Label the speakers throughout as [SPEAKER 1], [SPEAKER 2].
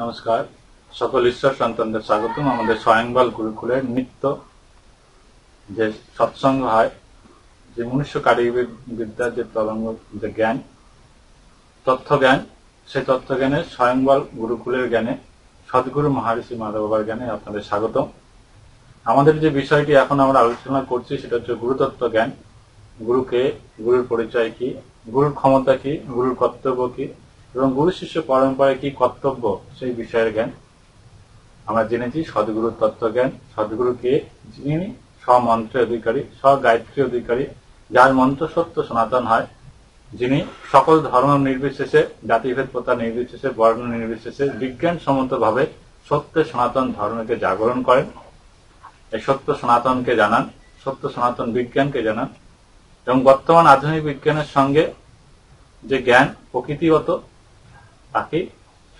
[SPEAKER 1] নমস্কার সকল ঈশ্বর সন্তানদের স্বাগতম আমাদের স্বয়ংবল গুরুকুলের নিত্য যে সৎসঙ্গ হয় যে মনুষ্য কারিগরি বিদ্যার যে তরঙ্গ যে জ্ঞান তথ্য জ্ঞান সেই তথ্য জ্ঞানে স্বয়ংবল গুরুকুলের জ্ঞানে সদগুরু মহারিষি মাধবাবার জ্ঞানে আপনাদের স্বাগতম আমাদের যে বিষয়টি এখন আমরা আলোচনা করছি সেটা হচ্ছে গুরুতত্ত্ব জ্ঞান গুরুকে গুরুর পরিচয় কি গুরুর ক্ষমতা কি গুরুর কর্তব্য কি এবং গুরু শিষ্য পরম্পরায় কি কর্তব্য সেই বিষয়ের জ্ঞান আমরা জেনেছি সদগুরুর সদগুরু কে যিনি স্বমন্ত্রের অধিকারী স্বগায়ত্রী অধিকারী যার মন্ত্র সত্য সনাতন হয় যিনি সকল ধর্ম নির্বিশেষে জাতিভেদ প্রথা নির্বিশেষে বর্ণ নির্বিশেষে বিজ্ঞান ভাবে সত্য সনাতন ধর্মকে জাগরণ করেন এই সত্য সনাতনকে জানান সত্য সনাতন বিজ্ঞানকে জানান এবং বর্তমান আধুনিক বিজ্ঞানের সঙ্গে যে জ্ঞান প্রকৃতিগত তাকে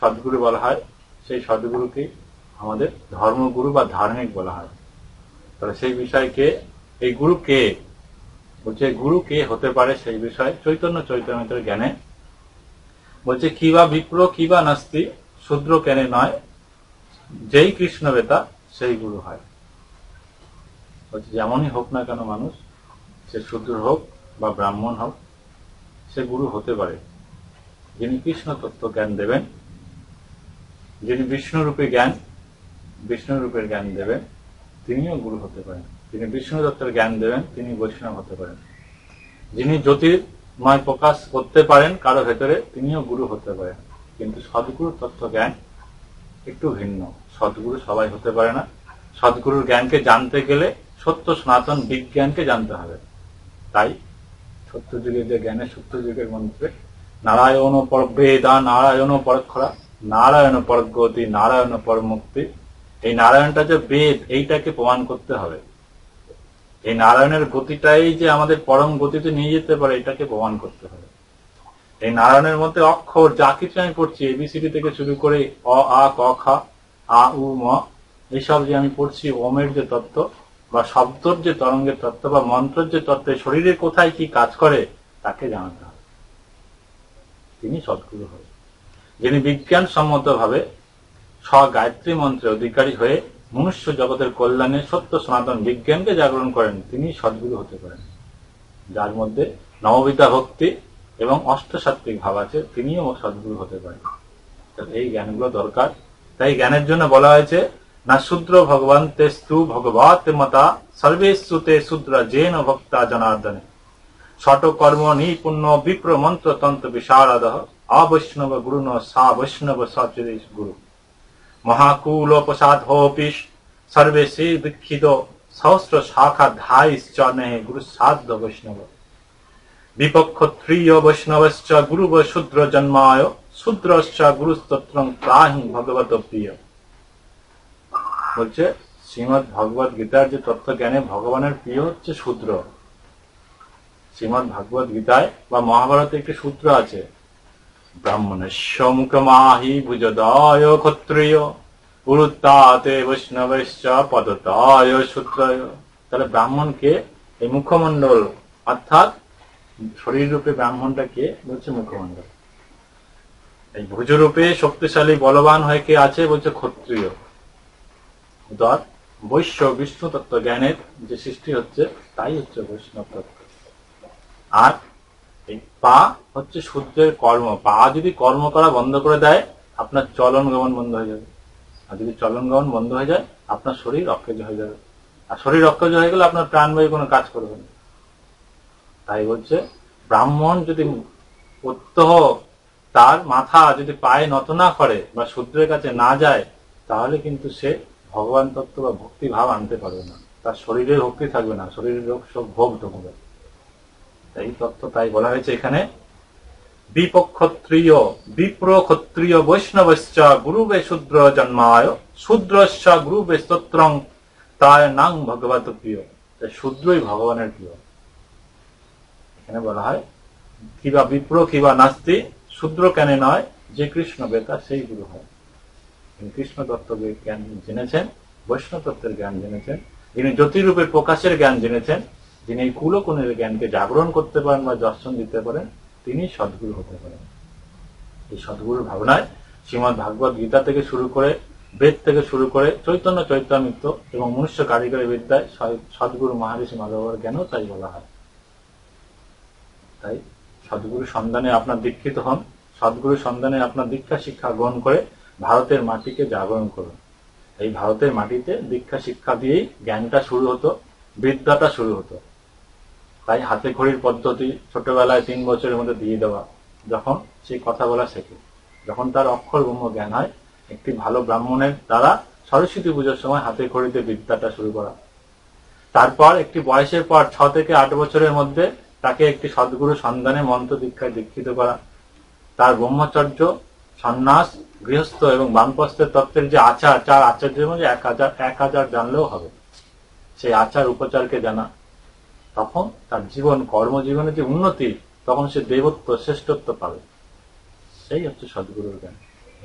[SPEAKER 1] সদ্গুরু বলা হয় সেই সদ্গুরুকে আমাদের ধর্মগুরু বা ধার্মিক বলা হয় তাহলে সেই বিষয়কে এই গুরু কে বলছে গুরু কে হতে পারে সেই বিষয়ে চৈতন্য চৈতন্যের জ্ঞানে বলছে বা বিপ্র বা নাস্তি শুদ্র কেনে নয় যেই কৃষ্ণ বেতা সেই গুরু হয় বলছে যেমনই হোক না কেন মানুষ সে শুদ্র হোক বা ব্রাহ্মণ হোক সে গুরু হতে পারে যিনি কৃষ্ণ তত্ত্ব জ্ঞান দেবেন যিনি বিষ্ণুরূপী জ্ঞান বিষ্ণুরূপের জ্ঞান দেবেন তিনিও গুরু হতে পারেন যিনি বিষ্ণু দত্তের জ্ঞান দেবেন তিনি বৈষ্ণব হতে পারেন যিনি জ্যোতির্ময় প্রকাশ করতে পারেন কারো ভেতরে তিনিও গুরু হতে পারেন কিন্তু সদ্গুরু তত্ত্ব জ্ঞান একটু ভিন্ন সদ্গুরু সবাই হতে পারে না সদ্গুরুর জ্ঞানকে জানতে গেলে সত্য সনাতন বিজ্ঞানকে জানতে হবে তাই সত্যযুগের যে জ্ঞানে সত্যযুগের মন্ত্রে নারায়ণ পরভেদা নারায়ণ পরক্ষরা নারায়ণ পরগতি নারায়ণ পরমুক্তি এই নারায়ণটা যে বেদ এইটাকে প্রমাণ করতে হবে এই নারায়ণের গতিটাই যে আমাদের পরম গতিতে নিয়ে যেতে পারে এটাকে প্রমাণ করতে হবে এই নারায়ণের মধ্যে অক্ষর যা কিছু আমি পড়ছি এবিসিডি থেকে শুরু করে অ আ ক খা আ উ ম এইসব যে আমি পড়ছি ওমের যে তত্ত্ব বা শব্দর যে তরঙ্গের তত্ত্ব বা মন্ত্রের যে তত্ত্ব শরীরে কোথায় কি কাজ করে তাকে জানাতে হবে তিনি সদ্গুরু হলেন যিনি বিজ্ঞানসম্মত বিজ্ঞানসম্মতভাবে স্বগায়ত্রী মন্ত্রে অধিকারী হয়ে মনুষ্য জগতের কল্যাণে সত্য সনাতন বিজ্ঞানকে জাগরণ করেন তিনি সদ্গুরু হতে পারেন যার মধ্যে নববিতা ভক্তি এবং অষ্টসাত্ত্বিক ভাব আছে তিনিও সদ্গুরু হতে পারেন এই জ্ঞানগুলো দরকার তাই জ্ঞানের জন্য বলা হয়েছে না শূদ্র ভগবান তেস্তু ভগবত মতা সর্বেস্তু তে শূদ্র জেন ভক্তা জনার্দনে ষটকর্ম নিপুণ্য বিপ্র মন্ত্র তন্ত্র বিশারদ অবৈষ্ণব গুরু ন সা বৈষ্ণব সচদেশ গুরু মহাকুলোপসাধোপি সর্বেশী দীক্ষিত সহস্র শাখা ধাইশ্চ নেহে গুরু সাধ্য বৈষ্ণব বিপক্ষ ত্রিয় বৈষ্ণবশ্চ গুরু শুদ্র জন্মায় শূদ্রশ্চ গুরুস্তোত্র ত্রাহি ভগবত প্রিয় বলছে শ্রীমদ ভগবত গীতার যে তত্ত্ব জ্ঞানে ভগবানের প্রিয় হচ্ছে শূদ্র শ্রীমদ ভাগবত গীতায় বা মহাভারতে একটি সূত্র আছে ব্রাহ্মণস্য মুখমাহি ভুজদায় ক্ষত্রিয় উরুত্তাতে বৈষ্ণবশ্চ পদতায় তাহলে ব্রাহ্মণকে এই মুখমণ্ডল অর্থাৎ শরীররূপে ব্রাহ্মণটা কে বলছে মুখমণ্ডল এই ভুজ রূপে শক্তিশালী বলবান হয়ে কে আছে বলছে ক্ষত্রিয় বৈশ্য বিষ্ণু তত্ত্ব জ্ঞানের যে সৃষ্টি হচ্ছে তাই হচ্ছে বৈষ্ণব তত্ত্ব আর এই পা হচ্ছে সূর্যের কর্ম পা যদি কর্ম করা বন্ধ করে দেয় আপনার চলন গমন বন্ধ হয়ে যাবে আর যদি চলন গমন বন্ধ হয়ে যায় আপনার শরীর অক্ষজ হয়ে যাবে আর শরীর অক্ষজ হয়ে গেলে আপনার প্রাণবায়ু কোনো কাজ করবে না তাই বলছে ব্রাহ্মণ যদি প্রত্যহ তার মাথা যদি পায়ে নত না করে বা শূদ্রের কাছে না যায় তাহলে কিন্তু সে ভগবান তত্ত্ব বা ভক্তিভাব আনতে পারবে না তার শরীরে ভক্তি থাকবে না শরীরের রোগ সব ভোগ ঢুকবে এই তত্ত্ব তাই বলা হয়েছে এখানে বিপক্ষত্রিয় বিপ্র ক্ষত্রিয় বৈষ্ণবশ্চ গুরুবে শুদ্র জন্মায় শূদ্রশ্চ গুরুবে স্তোত্রং তার নাং ভগবত প্রিয় শুদ্রই ভগবানের প্রিয় এখানে বলা হয় কিবা বিপ্র কিবা নাস্তি শূদ্র কেন নয় যে কৃষ্ণ বেতা সেই গুরু হয় কৃষ্ণ তত্ত্বকে জ্ঞান জেনেছেন বৈষ্ণব তত্ত্বের জ্ঞান জেনেছেন তিনি জ্যোতিরূপে প্রকাশের জ্ঞান জেনেছেন যিনি এই কুলকুণের জ্ঞানকে জাগরণ করতে পারেন বা দর্শন দিতে পারেন তিনি সদ্গুরু হতে পারেন এই সদ্গুরুর ভাবনায় শ্রীমদ ভাগবত গীতা থেকে শুরু করে বেদ থেকে শুরু করে চৈতন্য চৈতন্যিত্য এবং মনুষ্য কারিগরী বিদ্যায় সদ্গুরু মহারিষি মাধবর জ্ঞানও তাই বলা হয় তাই সদ্গুরু সন্ধানে আপনার দীক্ষিত হন সদ্গুরু সন্ধানে আপনার দীক্ষা শিক্ষা গ্রহণ করে ভারতের মাটিকে জাগরণ করুন এই ভারতের মাটিতে দীক্ষা শিক্ষা দিয়েই জ্ঞানটা শুরু হতো বিদ্যাটা শুরু হতো তাই হাতে খড়ির পদ্ধতি ছোটবেলায় তিন বছরের মধ্যে দিয়ে দেওয়া যখন সে কথা বলা শেখে যখন তার অক্ষর ব্রহ্ম জ্ঞান হয় একটি ভালো ব্রাহ্মণের দ্বারা সরস্বতী পুজোর সময় হাতে খড়িতে বিদ্যাটা শুরু করা তারপর একটি বয়সের পর ছ থেকে আট বছরের মধ্যে তাকে একটি সদ্গুরু সন্ধানে মন্ত্র দীক্ষায় দীক্ষিত করা তার ব্রহ্মচর্য সন্ন্যাস গৃহস্থ এবং বামপস্তের তত্ত্বের যে আচার চার আচার্যের মধ্যে এক হাজার এক হাজার জানলেও হবে সেই আচার উপচারকে জানা তখন তার জীবন কর্মজীবনে যে উন্নতি তখন সে দেবত্ব শ্রেষ্ঠত্ব পাবে সেই হচ্ছে সদ্গুরুর জ্ঞান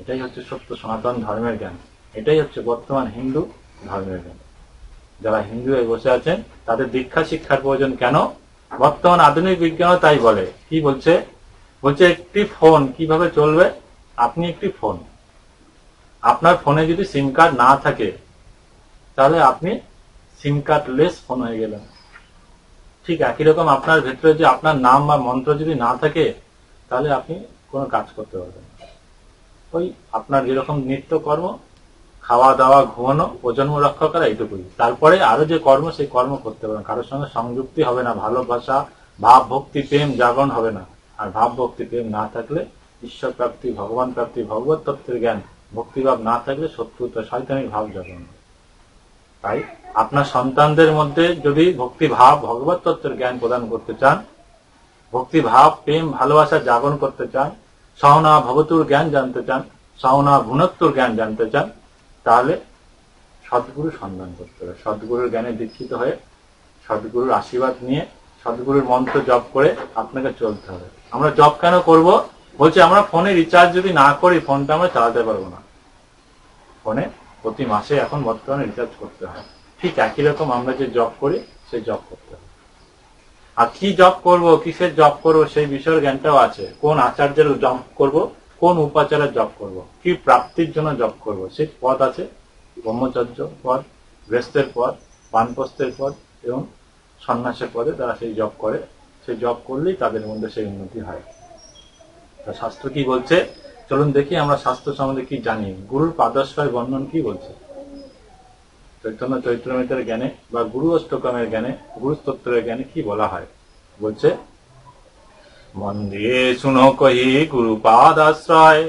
[SPEAKER 1] এটাই হচ্ছে সত্য সনাতন ধর্মের জ্ঞান এটাই হচ্ছে বর্তমান হিন্দু ধর্মের জ্ঞান যারা হিন্দু হয়ে বসে আছেন তাদের দীক্ষা শিক্ষার প্রয়োজন কেন বর্তমান আধুনিক বিজ্ঞানও তাই বলে কি বলছে বলছে একটি ফোন কিভাবে চলবে আপনি একটি ফোন আপনার ফোনে যদি সিম কার্ড না থাকে তাহলে আপনি সিম কার্ডলেস ফোন হয়ে গেলেন ঠিক একই রকম আপনার ভেতরে যে আপনার নাম বা মন্ত্র যদি না থাকে তাহলে আপনি কোনো কাজ করতে পারবেন ওই আপনার যেরকম নিত্য কর্ম খাওয়া দাওয়া ঘুমানো প্রজন্ম রক্ষা করা এইটুকুই তারপরে আরো যে কর্ম সেই কর্ম করতে পারেন কারোর সঙ্গে সংযুক্তি হবে না ভালোবাসা ভাব ভক্তি প্রেম জাগরণ হবে না আর ভাব ভক্তি প্রেম না থাকলে ঈশ্বর প্রাপ্তি ভগবান প্রাপ্তি ভগবত তত্ত্বের জ্ঞান ভক্তিভাব না থাকলে শত্রুতা শয়তানির ভাব জাগরণ তাই আপনার সন্তানদের মধ্যে যদি ভক্তিভাব ভগবত তত্ত্বের জ্ঞান প্রদান করতে চান ভক্তিভাব প্রেম ভালোবাসা জাগরণ করতে চান সহনা ভগতুর জ্ঞান জানতে চান সহনা ভুনত্বর জ্ঞান জানতে চান তাহলে সদ্গুরু সন্ধান করতে হবে সদ্গুরুর জ্ঞানে দীক্ষিত হয়ে সদ্গুরুর আশীর্বাদ নিয়ে সদ্গুরুর মন্ত্র জপ করে আপনাকে চলতে হবে আমরা জব কেন করব বলছে আমরা ফোনে রিচার্জ যদি না করি ফোনটা আমরা চালাতে পারবো না ফোনে প্রতি মাসে এখন বর্তমানে রিচার্জ করতে হয় ঠিক একই রকম আমরা যে জব করি সেই জব করতে হবে আর কি জব করব কিসের জব করব সেই বিষয়ের জ্ঞানটাও আছে কোন আচার্যের জব করব কোন উপাচারের জব করব কি প্রাপ্তির জন্য জব করব সেই পদ আছে ব্রহ্মচর্য পদ গ্রেস্তের পদ বানপ্রস্তের পদ এবং সন্ন্যাসের পদে তারা সেই জব করে সেই জব করলেই তাদের মধ্যে সেই উন্নতি হয় তা শাস্ত্র কি বলছে চলুন দেখি আমরা স্বাস্থ্য সম্বন্ধে কি জানি গুরুর পাদর্শয় বর্ণন কি বলছে চৈতন্য চৈত্রমিতের জ্ঞানে বা গুরু অষ্টকমের জ্ঞানে গুরুস্তত্বের জ্ঞানে কি বলা হয় বলছে মন দিয়ে শুনো কহি গুরু পাদ আশ্রয়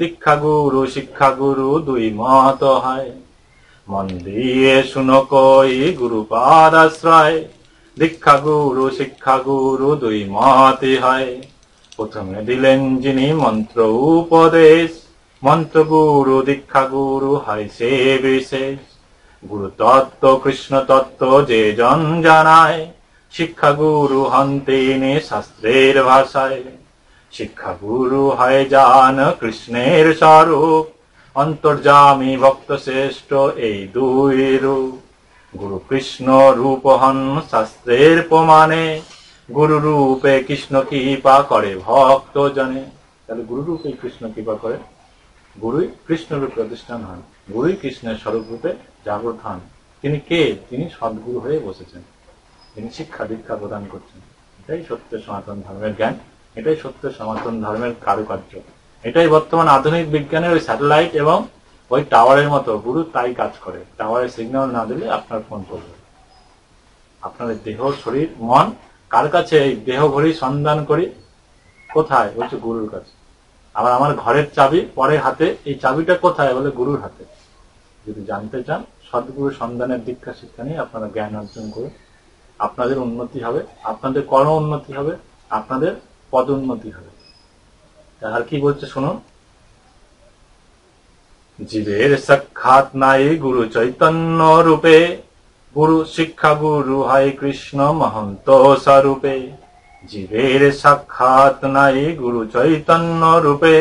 [SPEAKER 1] দীক্ষা গুরু শিক্ষা গুরু দুই মত হয় মন দিয়ে শুনো কই গুরু পাদ আশ্রয় দীক্ষা গুরু শিক্ষা গুরু দুই মতই হয় প্রথমে দিলেন যিনি মন্ত্র উপদেশ মন্ত্র গুরু দীক্ষা গুরু হয় সে বিশেষ গুরুতত্ত্ব কৃষ্ণ তত্ত্ব যে জন জানায় শিক্ষাগুরু হন তিনি শাস্ত্রের ভাষায় শিক্ষাগুরু হয় জান কৃষ্ণের স্বরূপ অন্তর্জামী ভক্ত শ্রেষ্ঠ এই দুই রূপ গুরু কৃষ্ণ রূপ হন শাস্ত্রের প্রমাণে গুরু রূপে কৃষ্ণ কৃপা করে ভক্ত জনে তাহলে গুরু রূপে কৃষ্ণ কৃপা করে গুরুই কৃষ্ণরূপে প্রতিষ্ঠান হন গুরুই কৃষ্ণের স্বরূপ রূপে জাফর খান তিনি কে তিনি সদ্গুরু হয়ে বসেছেন তিনি শিক্ষা দীক্ষা প্রদান করছেন এটাই সত্য সনাতন ধর্মের জ্ঞান এটাই সত্য সনাতন ধর্মের কারুকার্য এটাই বর্তমান আধুনিক বিজ্ঞানের ওই স্যাটেলাইট এবং ওই টাওয়ারের মতো গুরু তাই কাজ করে টাওয়ারের সিগন্যাল না দিলে আপনার ফোন করবে আপনার দেহ শরীর মন কার কাছে এই দেহ ঘড়ি সন্ধান করি কোথায় বলছে গুরুর কাছে আবার আমার ঘরের চাবি পরে হাতে এই চাবিটা কোথায় বলে গুরুর হাতে যদি জানতে চান সদ্গুরু সন্ধানের দীক্ষা শিক্ষা নিয়ে আপনারা জ্ঞান অর্জন করুন আপনাদের উন্নতি হবে আপনাদের কর্ম উন্নতি হবে আপনাদের পদোন্নতি হবে আর কি বলছে শুনুন জীবের সাক্ষাৎ নাই গুরু চৈতন্য রূপে গুরু শিক্ষা গুরু হাই কৃষ্ণ মহন্ত স্বরূপে জীবের সাক্ষাৎ নাই গুরু চৈতন্য রূপে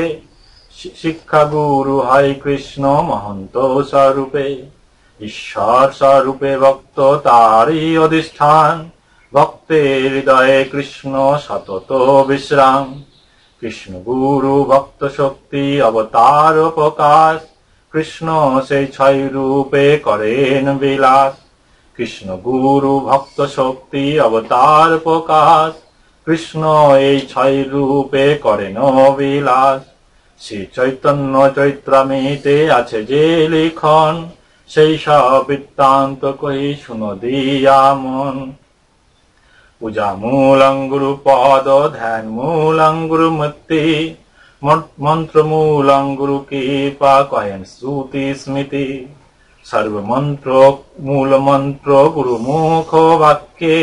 [SPEAKER 1] শিক্ষাগুরু হাই কৃষ্ণ মহন্ত স্বরূপে ঈশ্বর স্বরূপে ভক্ত তারই অধিষ্ঠান ভক্তের হৃদয়ে কৃষ্ণ সতত বিশ্রাম কৃষ্ণ গুরু ভক্ত শক্তি অবতার প্রকাশ কৃষ্ণ সেই ছয় রূপে করেন বিলাস কৃষ্ণ গুরু ভক্ত শক্তি অবতার প্রকাশ কৃষ্ণ এই ছয় রূপে করেন বিলাস শ্রী চৈতন্য চৈত্রামিতে আছে যে লিখন সেই সব বৃত্তান্ত কহি শুনো দিয়ামন পূজা মূলঙ্গুরু পদ ধ্যান মূলঙ্গুরু মূর্তি মন্ত্র মূলঙ্গুরু কৃপা কহেন শ্রুতি স্মৃতি সর্বমন্ত্র গুরু গুরুমুখ বাক্যে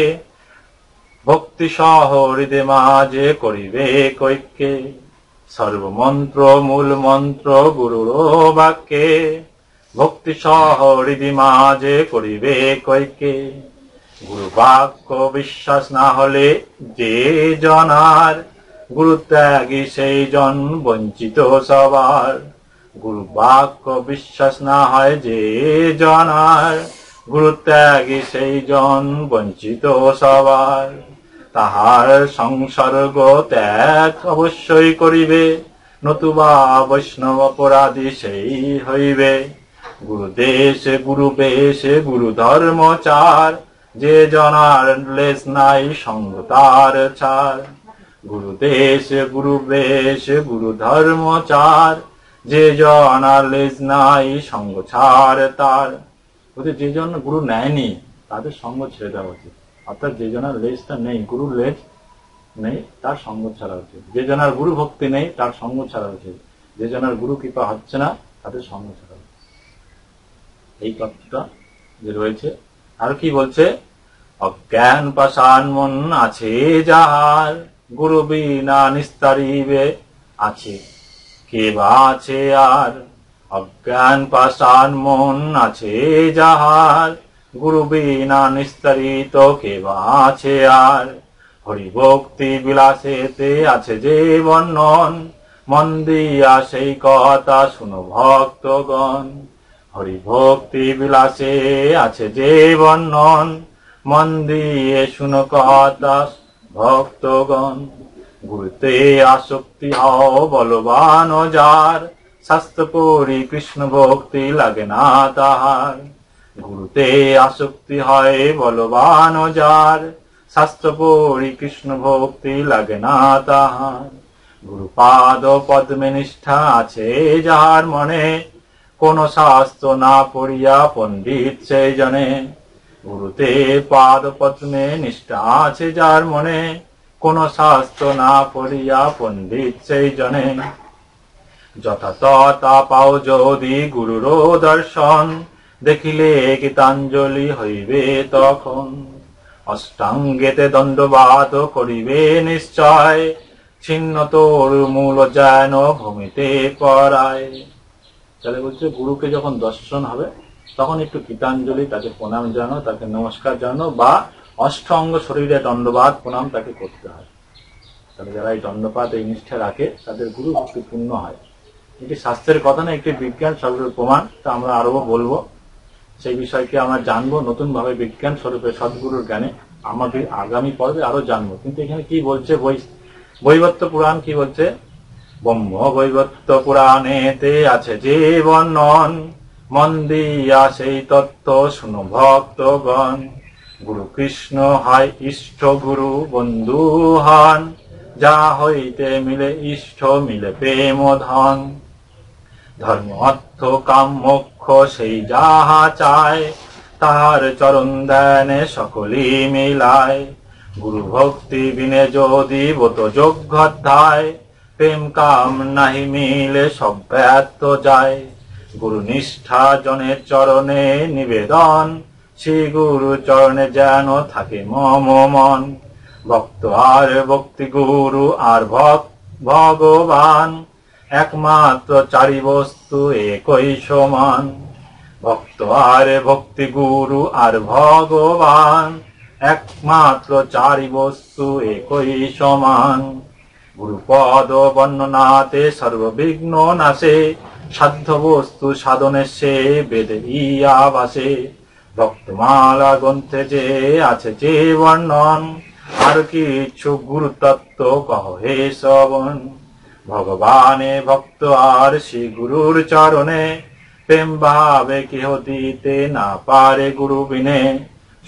[SPEAKER 1] ভক্তি সহ হৃদয় মাঝে করিবে কৈক্যে সর্বমন্ত্র মূল মন্ত্র গুরুর বাক্যে ভক্তি সহ হৃদি মাঝে করিবে কৈকে গুরু বাক্য বিশ্বাস না হলে যে জনার গুরু ত্যাগী সেই জন বঞ্চিত সবার গুরু বাক্য বিশ্বাস না হয় যে জনার গুরু ত্যাগী সেই জন বঞ্চিত সবার তাহার সংসর্গ ত্যাগ অবশ্যই করিবে নতুবা বৈষ্ণব অপরাধী সেই হইবে গুরুদেশ গুরু বেশ গুরু ধর্ম চার যে জনার লেস নাই সঙ্গ তার ছাড় গুরুদেশ গুরু বেশ গুরু ধর্ম চার যে জনার লেজ নাই সঙ্গ ছাড় তার যে জন গুরু নেয়নি তাদের সঙ্গ ছেড়ে দেওয়া উচিত অর্থাৎ যে জনার লেজটা নেই গুরুর লেজ নেই তার সঙ্গ ছাড়া উচিত যে জনার গুরু ভক্তি নেই তার সঙ্গ ছাড়া উচিত যে জনার গুরু কৃপা হচ্ছে না তাদের সঙ্গ ছাড়া উচিত এই কথাটা যে রয়েছে আর কি বলছে অজ্ঞান পাশান মন আছে যাহার গুরু বিনা নিস্তারিবে আছে কে বা আছে আর অজ্ঞান পাশান মন আছে যাহার গুরু বিনা নিস্তারিত কে আছে আর হরিভক্তি বিলাসেতে আছে যে বর্ণন মন দিয়া সেই কথা শুনো ভক্তগণ হরিভক্তি বিলাসে আছে যে বর্ণন মন দিয়ে শুনো কথা ভক্তগণ গুরুতে আসক্তি হও বলবান যার স্বাস্থ্য কৃষ্ণ ভক্তি লাগে না তাহার গুরুতে আসক্তি হয় বলবান যার শাস্ত্র পড়ি কৃষ্ণ ভক্তি লাগে না তাহার গুরুপাদ পদ্মে নিষ্ঠা আছে যাহার মনে কোন শাস্ত্র না পড়িয়া পণ্ডিত সেই জনে গুরুতে পাদ পদ্মে নিষ্ঠা আছে যার মনে কোন শাস্ত্র না পড়িয়া পণ্ডিত সেই জনে যথাযথা পাও যদি গুরুরও দর্শন দেখিলে গীতাঞ্জলি হইবে তখন অষ্টাঙ্গেতে দণ্ডবাদ করিবে নিশ্চয় ছিন্ন তোর মূল যেন ভূমিতে পড়ায় তাহলে বলছে গুরুকে যখন দর্শন হবে তখন একটু গীতাঞ্জলি তাকে প্রণাম জানো তাকে নমস্কার জানো বা অষ্টঙ্গ শরীরে দণ্ডবাদ প্রণাম তাকে করতে হয় তাহলে যারা এই দণ্ডপাত এই নিষ্ঠা রাখে তাদের গুরু ভক্তিপূর্ণ হয় এটি স্বাস্থ্যের কথা না একটি বিজ্ঞান সর্বের প্রমাণ তা আমরা আরো বলবো সেই বিষয়কে আমরা জানবো নতুনভাবে বিজ্ঞান স্বরূপে সদগুরুর জ্ঞানে আমাদের আগামী পর্বে আরো জানবো কিন্তু এখানে কি বলছে বই বৈবত্য পুরাণ কি বলছে ব্রহ্ম বৈবত্ত পুরাণেতে আছে যে বর্ণন মন্দি সেই তত্ত্ব শুনো ভক্তগণ গুরু কৃষ্ণ হয় ইষ্ট গুরু বন্ধু হন যা হইতে মিলে ইষ্ট মিলে প্রেম ধন ধর্ম অর্থ কাম মোক্ষ সেই যাহা চায় তাহার চরণ দেনে সকলি মিলায় গুরু ভক্তি বিনে যদি বত যোগ্যধ্যায় প্রেম কাম নাহি মিলে সব ব্যর্থ যায় গুরু নিষ্ঠা জনের চরণে নিবেদন শ্রী গুরু চরণে যেন থাকে মম মন ভক্ত আর ভক্তি গুরু আর ভগবান একমাত্র চারি বস্তু একই সমান ভক্ত আর ভক্তি গুরু আর ভগবান একমাত্র চারি বস্তু একই সমান গুরুপদ বর্ণনাতে সর্ববিঘ্ন নাশে সাধ্য বস্তু সাধনের সে বেদ ইয়াবাসে ভক্তমালা গ্রন্থে যে আছে যে বর্ণন আর কিছু গুরুতত্ত্ব কহ হে শ্রবণ ভগবানে ভক্ত আর শ্রী গুরুর চরণে প্রেম ভাবে কেহ দিতে না পারে গুরু বিনে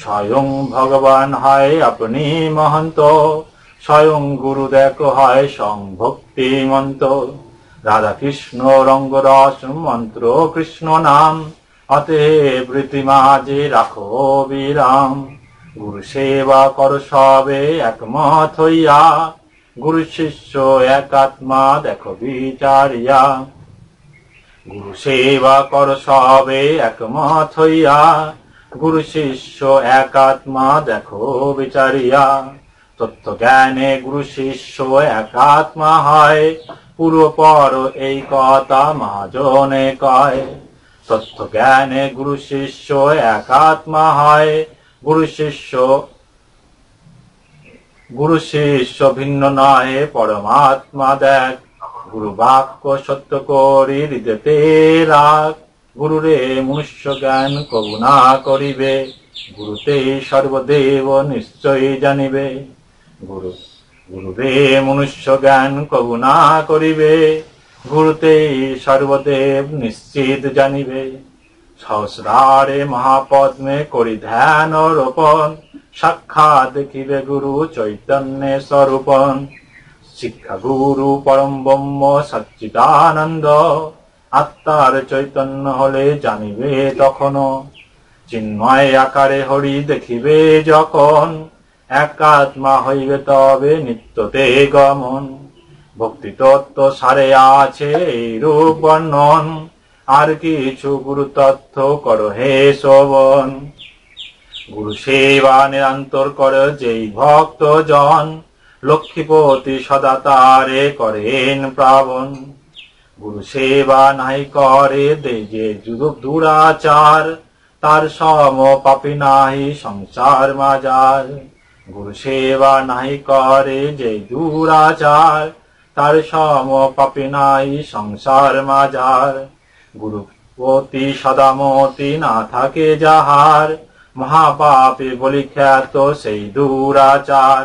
[SPEAKER 1] স্বয়ং ভগবান হয় আপনি মহন্ত স্বয়ং গুরু দেখ হয় সংভক্তি মন্ত রাধা কৃষ্ণ রস মন্ত্র কৃষ্ণ নাম অতে বৃতি মাঝে রাখো বিরাম গুরু সেবা কর সবে একমত হইয়া গুরু শিষ্য একাত্মা দেখো বিচারিয়া গুরু সেবা কর সবে একমত হইয়া গুরু শিষ্য একাত্মা দেখো বিচারিয়া তত্ত্ব জ্ঞানে গুরু শিষ্য একাত্মা হয় পুরো পর এই কথা মাজনে কয় তত্ত্ব জ্ঞানে গুরু শিষ্য একাত্মা হয় গুরু শিষ্য গুরু শিষ্য ভিন্ন নয় পরমাত্মা দেখ গুরু বাক্য সত্য করি হৃদয়তে গুরু গুরুরে মুষ্য জ্ঞান না করিবে গুরুতে সর্বদেব নিশ্চয়ই জানিবে গুরু রে মনুষ্য জ্ঞান করুণা করিবে গুরুতে সর্বদেব নিশ্চিত জানিবে সহস্রারে মহাপদ্মে করি ধ্যান রোপণ সাক্ষাৎ দেখিবে গুরু চৈতন্যে স্বরূপ শিক্ষা গুরু পরম ব্রহ্ম সচ্চিদানন্দ আত্মার চৈতন্য হলে জানিবে তখনও চিন্ময় আকারে হরি দেখিবে যখন একাত্মা হইবে তবে নিত্যতে গমন ভক্তি তত্ত্ব সারে আছে রূপ বর্ণন আর কিছু গুরু তথ্য কর হে শোভন গুরু সেবা নিরন্তর করে যেই ভক্ত জন লক্ষ্মীপতি সদা তারে করেন প্রাবণ গুরু সেবা নাই করে দেজে যুগ দুরাচার তার সম পাপি নাহি সংসার মাজার গুরু সেবা নাই করে যে দুরাচার তার সম পাপি নাই সংসার মাজার গুরুপতি সদামতি না থাকে যাহার মহাপাপে খ্যাত সেই দুরাচার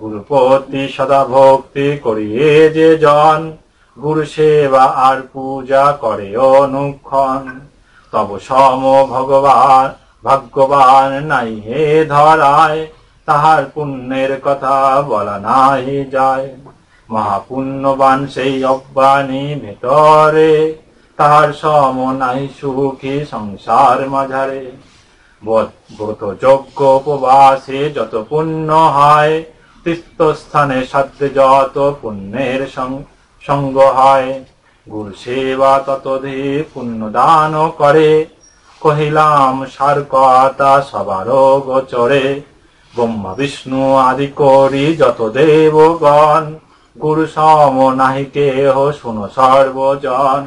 [SPEAKER 1] গুরুপতি সদা ভক্তি করিয়ে যে জন গুরু সেবা আর পূজা করে অনুক্ষণ তব সম ভগবান ভাগ্যবান নাই হে ধরায় তাহার পুণ্যের কথা বলা নাই যায় মহাপুণ্যবান সেই অব্বানী ভেতরে তাহার সম নাই সুখী সংসার মাঝারে ব্রত যজ্ঞ উপবাসে যত পুণ্য হয় তীর্থস্থানে সাথে যত পুণ্যের সঙ্গ হয় গুরু সেবা ততধি পুণ্য দান করে কহিলাম সার কথা গোচরে ব্রহ্মা বিষ্ণু আদি করি যত দেবগণ গুরু সম নাহি কেহ শুনো সর্বজন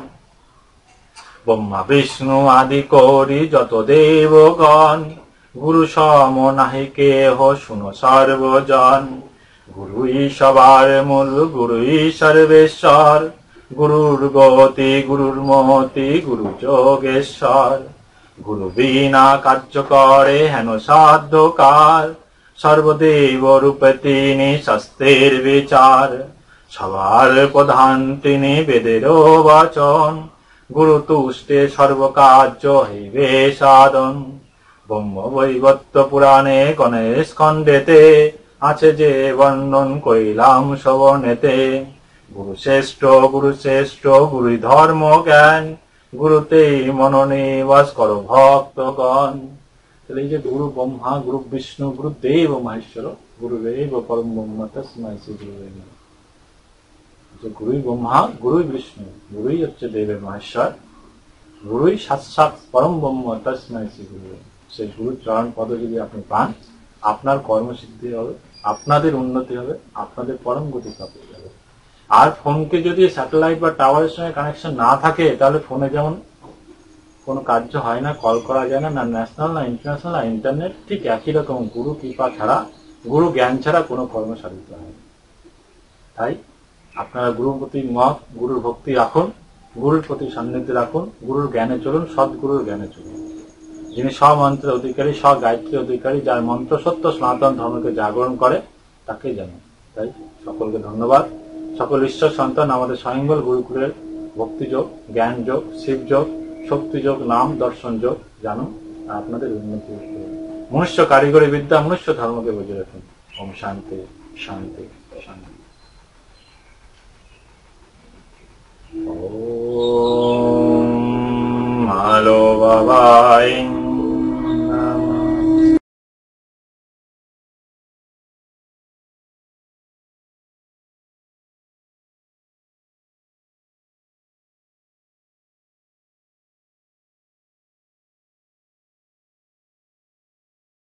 [SPEAKER 1] ব্রহ্মা বিষ্ণু আদি করি যত দেবগণ গুরু সম নাহি কেহ শুনো সর্বজন গুরুই সবার মূল গুরুই সর্বেশ্বর গুরুর গতি গুরুর মতি গুরু যোগেশ্বর গুরু বিনা কার্য করে হেন সাধ্যকার সর্বদেব রূপে তিনি শাস্ত্রের বিচার সবার প্রধান তিনি বেদেরও বাচন গুরুতুষ্টে সর্বকার্য হইবে সাধন ব্রহ্ম বৈবত্য পুরাণে গণেশ খণ্ডেতে আছে যে বর্ণন কইলাম শবনেতে গুরুশ্রেষ্ঠ গুরুশ্রেষ্ঠ গুরু ধর্ম জ্ঞান গুরুতেই মনোনিবাস কর ভক্তগণ তাহলে এই যে গুরু ব্রহ্মা গুরু বিষ্ণু দেব মহেশ্বর গুরুদেব পরম ব্রহ্মা তসময় শ্রী যে গুরুই ব্রহ্মা গুরুই বিষ্ণু গুরুই হচ্ছে দেবের মহেশ্বর গুরুই সাক্ষাৎ পরম ব্রহ্ম তসময় শ্রী গুরু সেই গুরুর চরণ পদ যদি আপনি পান আপনার কর্মসিদ্ধি হবে আপনাদের উন্নতি হবে আপনাদের পরম গতি প্রাপ্তি হবে আর ফোনকে যদি স্যাটেলাইট বা টাওয়ারের সঙ্গে কানেকশন না থাকে তাহলে ফোনে যেমন কোনো কার্য হয় না কল করা যায় না না ন্যাশনাল না ইন্টারন্যাশনাল না ইন্টারনেট ঠিক একই রকম গুরু কৃপা ছাড়া গুরু জ্ঞান ছাড়া কোনো কর্ম সাধিত হয় তাই আপনারা গুরুর প্রতি মত গুরুর ভক্তি রাখুন গুরুর প্রতি সান্নিধ্যে রাখুন গুরুর জ্ঞানে চলুন সদ্গুরুর জ্ঞানে চলুন যিনি স্বমন্ত্রের অধিকারী স্ব গায়ত্রী অধিকারী যার মন্ত্র সত্য সনাতন ধর্মকে জাগরণ করে তাকে জানুন তাই সকলকে ধন্যবাদ সকল ঈশ্বর সন্তান আমাদের স্বয়ংবল গুরুকুলের ভক্তিযোগ জ্ঞান যোগ শিবযোগ শক্তিযোগ নাম দর্শন যোগ জানুন আপনাদের উন্নতি মনুষ্য কারিগরি বিদ্যা মনুষ্য ধর্মকে বুঝে রাখুন ওম শান্তি শান্তি শান্তি ॐ मालो वाय्